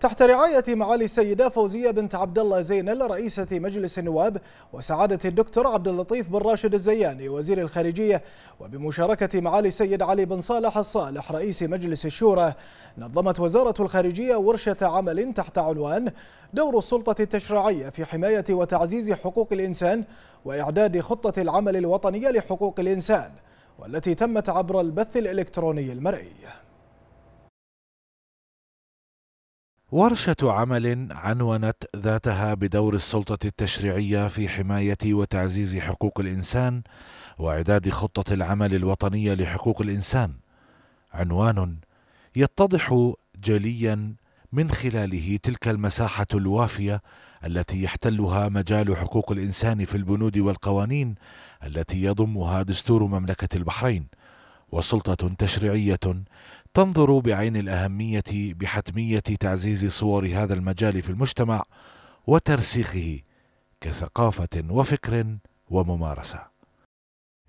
تحت رعاية معالي السيدة فوزية بنت عبد الله زينل رئيسة مجلس النواب وسعادة الدكتور عبد اللطيف بن راشد الزياني وزير الخارجية وبمشاركة معالي السيد علي بن صالح الصالح رئيس مجلس الشورى نظمت وزارة الخارجية ورشة عمل تحت عنوان دور السلطة التشريعية في حماية وتعزيز حقوق الإنسان وإعداد خطة العمل الوطنية لحقوق الإنسان والتي تمت عبر البث الإلكتروني المرئي ورشة عمل عنونت ذاتها بدور السلطة التشريعية في حماية وتعزيز حقوق الإنسان وإعداد خطة العمل الوطنية لحقوق الإنسان، عنوان يتضح جليا من خلاله تلك المساحة الوافية التي يحتلها مجال حقوق الإنسان في البنود والقوانين التي يضمها دستور مملكة البحرين، وسلطة تشريعية تنظر بعين الأهمية بحتمية تعزيز صور هذا المجال في المجتمع وترسيخه كثقافة وفكر وممارسة.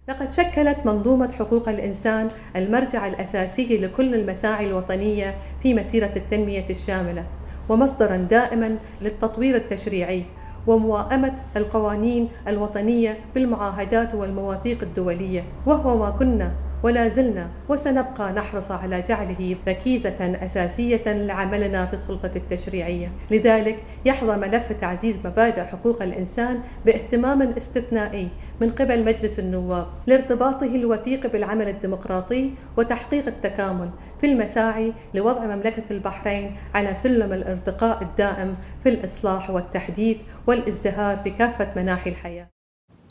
لقد شكلت منظومة حقوق الإنسان المرجع الأساسي لكل المساعي الوطنية في مسيرة التنمية الشاملة ومصدرا دائما للتطوير التشريعي وموائمة القوانين الوطنية بالمعاهدات والمواثيق الدولية وهو ما كنا ولا زلنا وسنبقى نحرص على جعله ركيزة أساسية لعملنا في السلطة التشريعية لذلك يحظى ملف تعزيز مبادئ حقوق الإنسان باهتمام استثنائي من قبل مجلس النواب لارتباطه الوثيق بالعمل الديمقراطي وتحقيق التكامل في المساعي لوضع مملكة البحرين على سلم الارتقاء الدائم في الإصلاح والتحديث والازدهار بكافة مناحي الحياة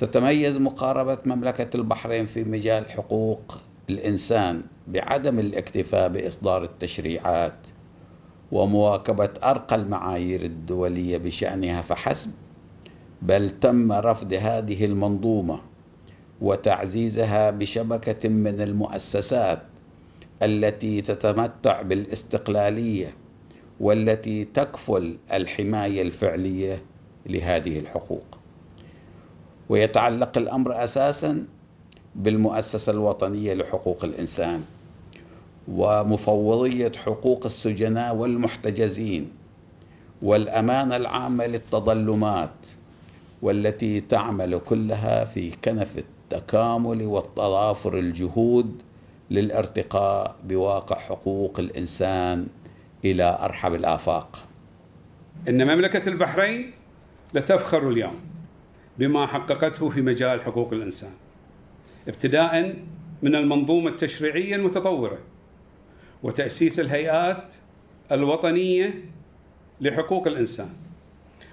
تتميز مقاربة مملكة البحرين في مجال حقوق الإنسان بعدم الاكتفاء بإصدار التشريعات ومواكبة أرقى المعايير الدولية بشأنها فحسب بل تم رفض هذه المنظومة وتعزيزها بشبكة من المؤسسات التي تتمتع بالاستقلالية والتي تكفل الحماية الفعلية لهذه الحقوق ويتعلق الأمر أساسا بالمؤسسة الوطنية لحقوق الإنسان ومفوضية حقوق السجناء والمحتجزين والأمانة العامة للتظلمات والتي تعمل كلها في كنف التكامل والتضافر الجهود للارتقاء بواقع حقوق الإنسان إلى أرحب الآفاق إن مملكة البحرين لتفخر اليوم بما حققته في مجال حقوق الانسان ابتداء من المنظومه التشريعيه المتطوره وتاسيس الهيئات الوطنيه لحقوق الانسان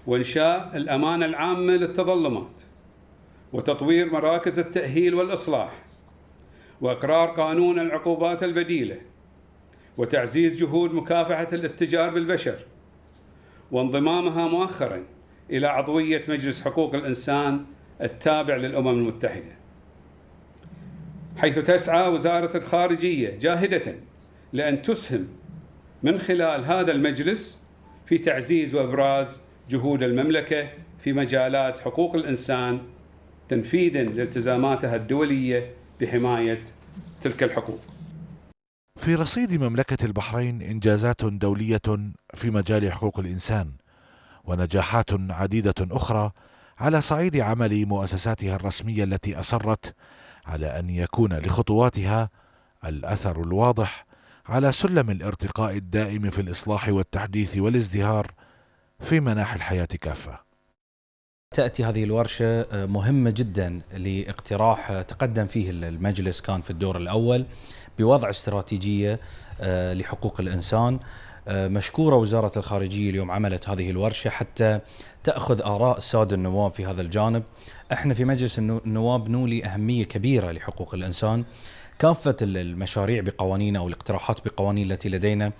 وانشاء الامانه العامه للتظلمات وتطوير مراكز التاهيل والاصلاح واقرار قانون العقوبات البديله وتعزيز جهود مكافحه الاتجار بالبشر وانضمامها مؤخرا إلى عضوية مجلس حقوق الإنسان التابع للأمم المتحدة حيث تسعى وزارة الخارجية جاهدة لأن تسهم من خلال هذا المجلس في تعزيز وإبراز جهود المملكة في مجالات حقوق الإنسان تنفيذا لالتزاماتها الدولية بحماية تلك الحقوق في رصيد مملكة البحرين إنجازات دولية في مجال حقوق الإنسان ونجاحات عديدة أخرى على صعيد عمل مؤسساتها الرسمية التي أصرت على أن يكون لخطواتها الأثر الواضح على سلم الارتقاء الدائم في الإصلاح والتحديث والازدهار في مناحي الحياة كافة. تأتي هذه الورشة آه، مهمة جدا لاقتراح آه، تقدم فيه المجلس كان في الدور الأول بوضع استراتيجية آه، لحقوق الإنسان مشكورة وزارة الخارجية اليوم عملت هذه الورشة حتى تأخذ آراء السادة النواب في هذا الجانب احنا في مجلس النواب نولي أهمية كبيرة لحقوق الإنسان كافة المشاريع بقوانين أو الاقتراحات بقوانين التي لدينا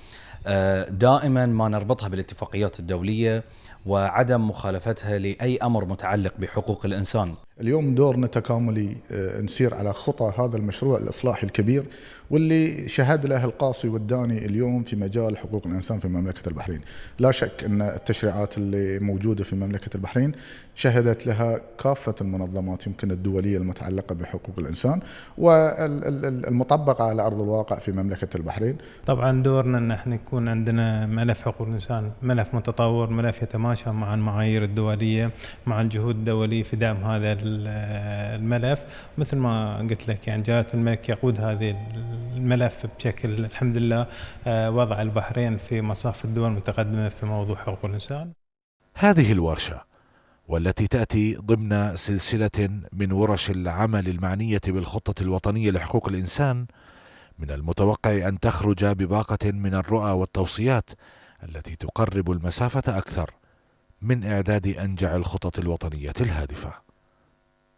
آه، دائما ما نربطها بالاتفاقيات الدولية وعدم مخالفتها لأي أمر متعلق بحقوق الإنسان اليوم دورنا تكاملي آه، نسير على خطى هذا المشروع الاصلاحي الكبير واللي شهد له القاصي والداني اليوم في مجال حقوق الانسان في مملكه البحرين. لا شك ان التشريعات اللي موجوده في مملكه البحرين شهدت لها كافه المنظمات يمكن الدوليه المتعلقه بحقوق الانسان والمطبقه على ارض الواقع في مملكه البحرين. طبعا دورنا ان احنا يكون عندنا ملف حقوق الانسان، ملف متطور، ملف يتماشى مع المعايير الدوليه، مع الجهود الدوليه في دعم هذا الملف مثل ما قلت لك يعني جلاله الملك يقود هذه الملف بشكل الحمد لله آه، وضع البحرين في مصاف الدول المتقدمه في موضوع حقوق الانسان. هذه الورشه والتي تاتي ضمن سلسله من ورش العمل المعنيه بالخطه الوطنيه لحقوق الانسان من المتوقع ان تخرج بباقه من الرؤى والتوصيات التي تقرب المسافه اكثر من اعداد انجع الخطط الوطنيه الهادفه